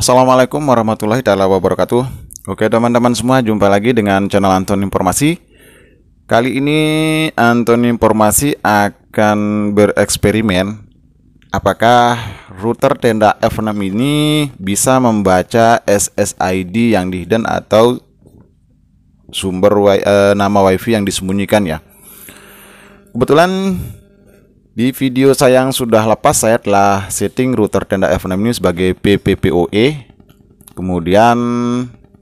Assalamualaikum warahmatullahi wabarakatuh Oke teman-teman semua jumpa lagi dengan channel Anton Informasi Kali ini Anton Informasi akan bereksperimen Apakah router tenda F6 ini bisa membaca SSID yang dihidden atau sumber wi eh, nama wifi yang disembunyikan ya Kebetulan di video saya yang sudah lepas saya telah setting router tenda F6 ini sebagai PPPoE. Kemudian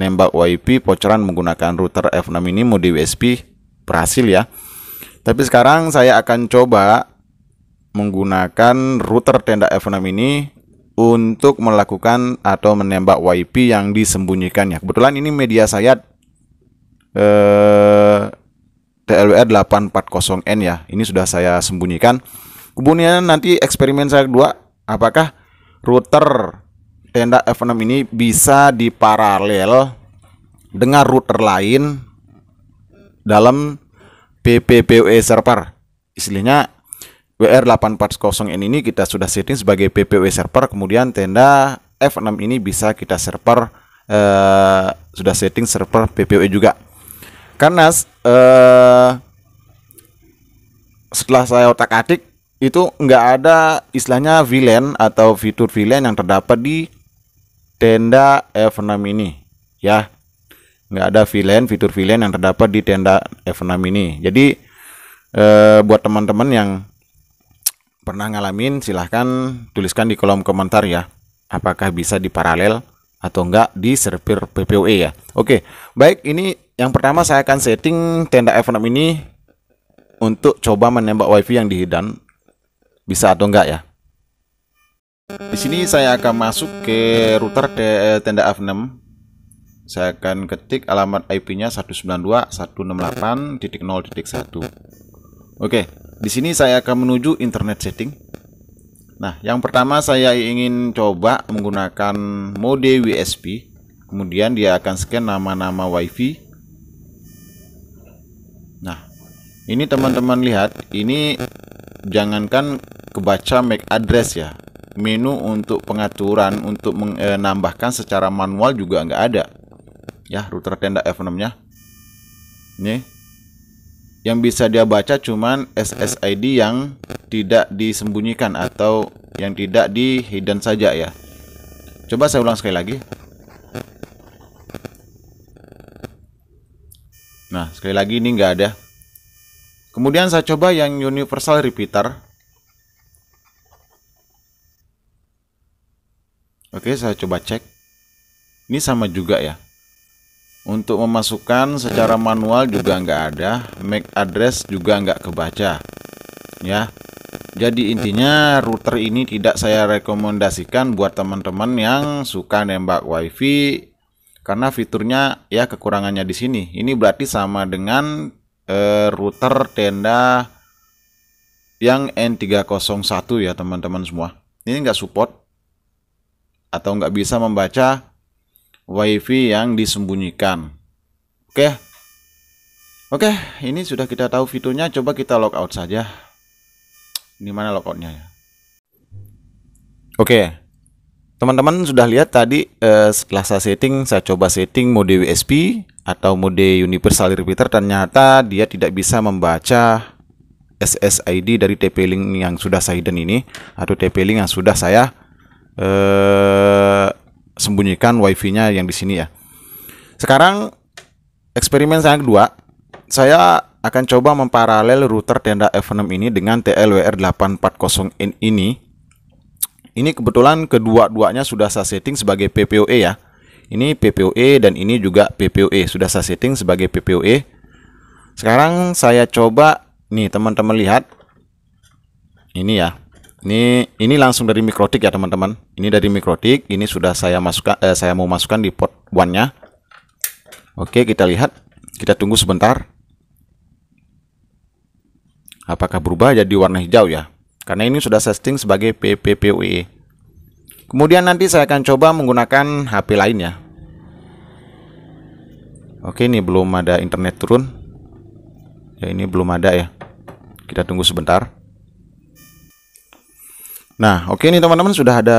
nembak WiFi poceran menggunakan router F6 ini mode USB berhasil ya. Tapi sekarang saya akan coba menggunakan router tenda F6 ini untuk melakukan atau menembak WiFi yang disembunyikan ya. Kebetulan ini media saya eh tlwr 840N ya. Ini sudah saya sembunyikan. Kemudian nanti eksperimen saya kedua, apakah router tenda F6 ini bisa diparalel dengan router lain dalam PPPoE server. Istilahnya WR840N ini kita sudah setting sebagai PPoE server, kemudian tenda F6 ini bisa kita server eh, sudah setting server PPoE juga karena uh, setelah saya otak atik itu nggak ada istilahnya villain atau fitur villain yang terdapat di tenda F6 ini ya nggak ada villain fitur villain yang terdapat di tenda F6 ini jadi eh, buat teman-teman yang pernah ngalamin silahkan tuliskan di kolom komentar ya apakah bisa diparalel atau enggak di server PPOE ya oke baik ini yang pertama saya akan setting tenda F6 ini untuk coba menembak wifi yang dihidan bisa atau enggak ya di sini saya akan masuk ke router eh, tenda F6 saya akan ketik alamat IP-nya 192.168.0.1 Oke di sini saya akan menuju internet setting Nah yang pertama saya ingin coba menggunakan mode WSP kemudian dia akan scan nama-nama wifi Nah, ini teman-teman lihat, ini jangankan kebaca MAC address ya. Menu untuk pengaturan untuk menambahkan secara manual juga nggak ada. Ya, router tenda F6-nya. Nih. Yang bisa dia baca cuman SSID yang tidak disembunyikan atau yang tidak di hidden saja ya. Coba saya ulang sekali lagi. Nah, sekali lagi ini nggak ada. Kemudian saya coba yang universal repeater. Oke, saya coba cek. Ini sama juga ya. Untuk memasukkan secara manual juga nggak ada, MAC address juga nggak kebaca. Ya. Jadi intinya router ini tidak saya rekomendasikan buat teman-teman yang suka nembak WiFi karena fiturnya ya kekurangannya di sini. Ini berarti sama dengan e, router tenda yang N301 ya teman-teman semua. Ini nggak support atau nggak bisa membaca WiFi yang disembunyikan. Oke, oke, ini sudah kita tahu fiturnya. Coba kita logout saja. Di mana logoutnya ya? Oke, Teman-teman sudah lihat tadi eh, setelah saya setting, saya coba setting mode USB atau mode universal repeater ternyata dia tidak bisa membaca SSID dari TP-Link yang sudah saya hidden ini atau TP-Link yang sudah saya eh, sembunyikan WiFi-nya yang di sini ya. Sekarang eksperimen saya kedua, saya akan coba memparalel router tenda F6 ini dengan TLWR840N ini ini kebetulan kedua-duanya sudah saya setting sebagai PPOE ya. Ini PPOE dan ini juga PPOE sudah saya setting sebagai PPOE. Sekarang saya coba nih teman-teman lihat ini ya. Ini ini langsung dari Mikrotik ya teman-teman. Ini dari Mikrotik, ini sudah saya masukkan eh, saya mau masukkan di port one-nya. Oke, kita lihat. Kita tunggu sebentar. Apakah berubah jadi warna hijau ya? karena ini sudah setting sebagai PPPUE. Kemudian nanti saya akan coba menggunakan HP lainnya. Oke, ini belum ada internet turun. Ya, ini belum ada ya. Kita tunggu sebentar. Nah, oke ini teman-teman sudah ada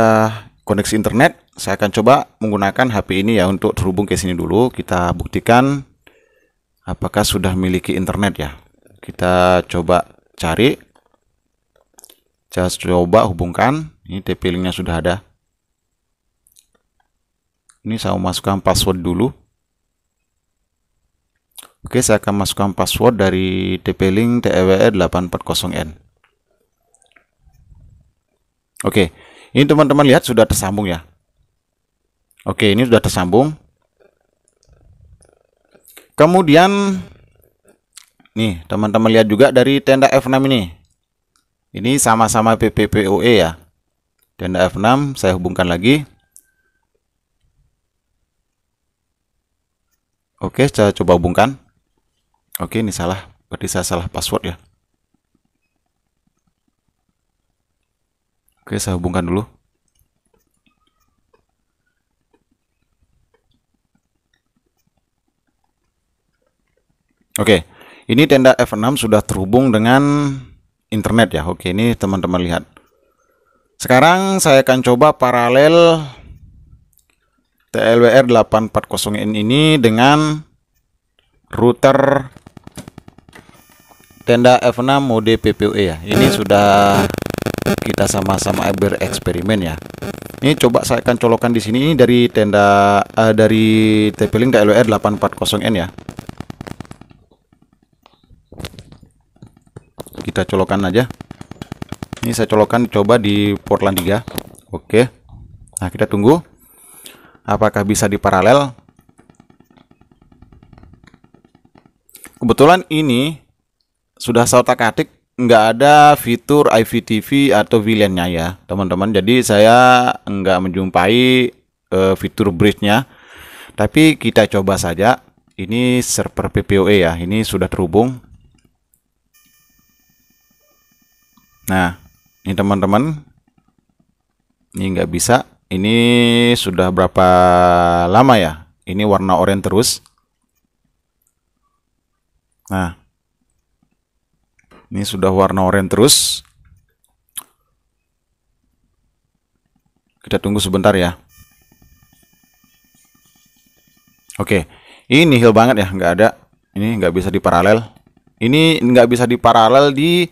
koneksi internet. Saya akan coba menggunakan HP ini ya untuk terhubung ke sini dulu. Kita buktikan apakah sudah miliki internet ya. Kita coba cari saya coba hubungkan ini TP linknya sudah ada ini saya masukkan password dulu oke saya akan masukkan password dari TP link TEWE 840N e oke ini teman-teman lihat sudah tersambung ya oke ini sudah tersambung kemudian nih teman-teman lihat juga dari tenda F6 ini ini sama-sama PPPOE ya. Tenda F6 saya hubungkan lagi. Oke, saya coba hubungkan. Oke, ini salah. Berarti saya salah password ya. Oke, saya hubungkan dulu. Oke, ini tenda F6 sudah terhubung dengan internet ya oke ini teman-teman lihat sekarang saya akan coba paralel TLWR 840N ini dengan router tenda F6 mode PPUE ya ini sudah kita sama-sama bereksperimen ya ini coba saya akan colokan di sini ini dari tenda uh, dari TP-Link TLWR 840N ya kita colokan aja ini saya colokan coba di Portland 3 oke nah kita tunggu apakah bisa diparalel kebetulan ini sudah otak atik nggak ada fitur IVTV atau VLAN-nya e ya teman-teman jadi saya nggak menjumpai uh, fitur bridge-nya tapi kita coba saja ini server PPOE ya ini sudah terhubung Nah, ini teman-teman, ini nggak bisa. Ini sudah berapa lama ya? Ini warna oranye terus. Nah, ini sudah warna oranye terus. Kita tunggu sebentar ya. Oke, ini nihil banget ya, nggak ada. Ini nggak bisa diparalel. Ini nggak bisa diparalel di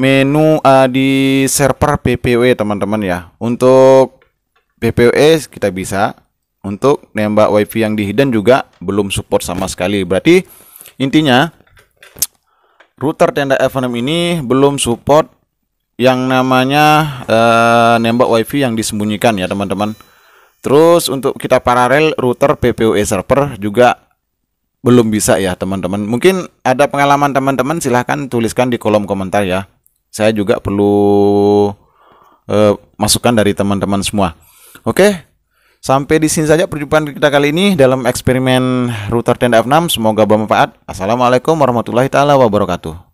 menu uh, di server PPW teman-teman ya. Untuk PPWS kita bisa untuk nembak wifi yang di hidden juga belum support sama sekali. Berarti intinya router tenda f FNM ini belum support yang namanya uh, nembak wifi yang disembunyikan ya teman-teman. Terus untuk kita paralel router PPUE server juga belum bisa ya teman-teman. Mungkin ada pengalaman teman-teman silahkan tuliskan di kolom komentar ya saya juga perlu uh, masukan dari teman-teman semua. Oke, sampai di sini saja perjumpaan kita kali ini dalam eksperimen router tenda F6. Semoga bermanfaat. Assalamualaikum warahmatullahi taala wabarakatuh.